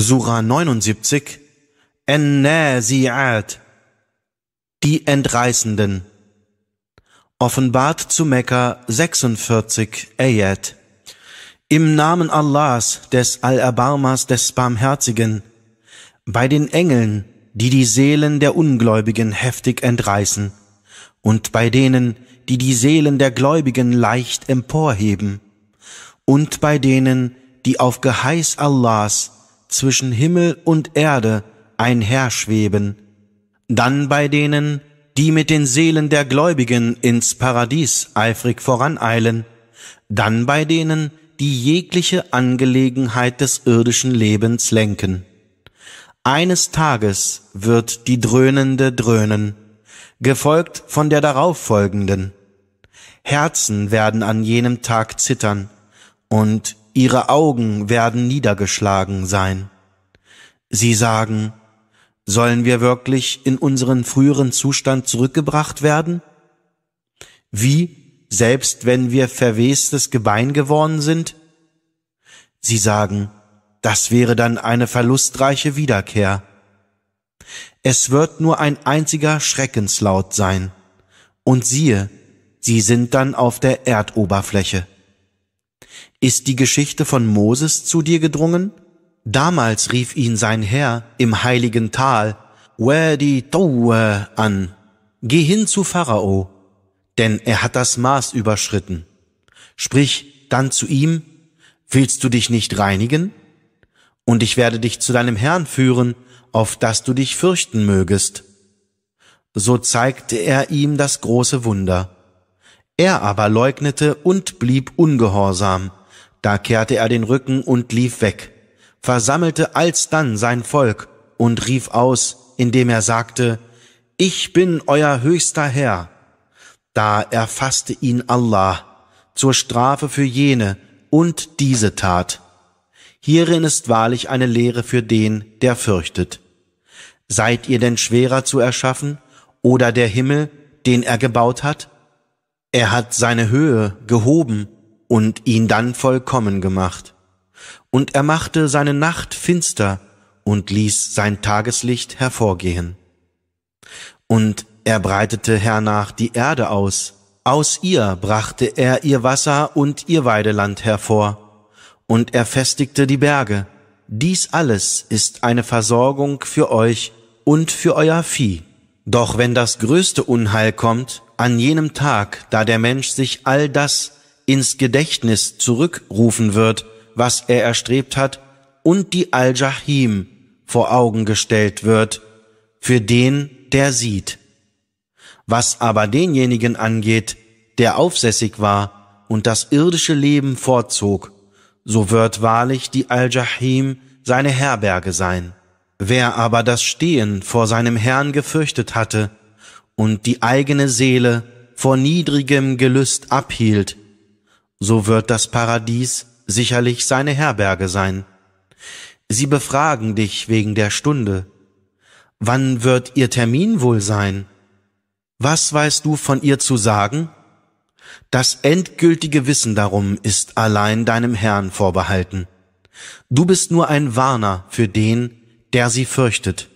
Surah 79, en nasiat die Entreißenden, offenbart zu Mekka 46 Ayat. Im Namen Allahs, des Allerbarmers, des Barmherzigen, bei den Engeln, die die Seelen der Ungläubigen heftig entreißen, und bei denen, die die Seelen der Gläubigen leicht emporheben, und bei denen, die auf Geheiß Allahs zwischen Himmel und Erde einherschweben, dann bei denen, die mit den Seelen der Gläubigen ins Paradies eifrig voraneilen, dann bei denen, die jegliche Angelegenheit des irdischen Lebens lenken. Eines Tages wird die dröhnende dröhnen, gefolgt von der darauffolgenden. Herzen werden an jenem Tag zittern, und ihre Augen werden niedergeschlagen sein. Sie sagen, sollen wir wirklich in unseren früheren Zustand zurückgebracht werden? Wie, selbst wenn wir verwestes Gebein geworden sind? Sie sagen, das wäre dann eine verlustreiche Wiederkehr. Es wird nur ein einziger Schreckenslaut sein. Und siehe, sie sind dann auf der Erdoberfläche. Ist die Geschichte von Moses zu dir gedrungen? Damals rief ihn sein Herr im heiligen Tal Wedi Tawe an. Geh hin zu Pharao, denn er hat das Maß überschritten. Sprich dann zu ihm, willst du dich nicht reinigen? Und ich werde dich zu deinem Herrn führen, auf dass du dich fürchten mögest. So zeigte er ihm das große Wunder. Er aber leugnete und blieb ungehorsam. Da kehrte er den Rücken und lief weg, versammelte alsdann sein Volk und rief aus, indem er sagte, Ich bin euer höchster Herr. Da erfasste ihn Allah zur Strafe für jene und diese Tat. Hierin ist wahrlich eine Lehre für den, der fürchtet. Seid ihr denn schwerer zu erschaffen oder der Himmel, den er gebaut hat? Er hat seine Höhe gehoben und ihn dann vollkommen gemacht. Und er machte seine Nacht finster und ließ sein Tageslicht hervorgehen. Und er breitete hernach die Erde aus, aus ihr brachte er ihr Wasser und ihr Weideland hervor, und er festigte die Berge. Dies alles ist eine Versorgung für euch und für euer Vieh. Doch wenn das größte Unheil kommt, an jenem Tag, da der Mensch sich all das ins Gedächtnis zurückrufen wird, was er erstrebt hat, und die Al-Jahim vor Augen gestellt wird, für den, der sieht. Was aber denjenigen angeht, der aufsässig war und das irdische Leben vorzog, so wird wahrlich die Al-Jahim seine Herberge sein. Wer aber das Stehen vor seinem Herrn gefürchtet hatte und die eigene Seele vor niedrigem Gelüst abhielt, so wird das Paradies sicherlich seine Herberge sein. Sie befragen dich wegen der Stunde. Wann wird ihr Termin wohl sein? Was weißt du von ihr zu sagen? Das endgültige Wissen darum ist allein deinem Herrn vorbehalten. Du bist nur ein Warner für den, der sie fürchtet.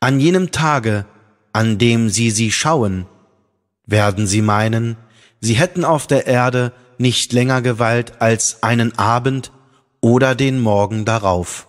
An jenem Tage, an dem sie sie schauen, werden sie meinen, sie hätten auf der Erde nicht länger Gewalt als einen Abend oder den Morgen darauf.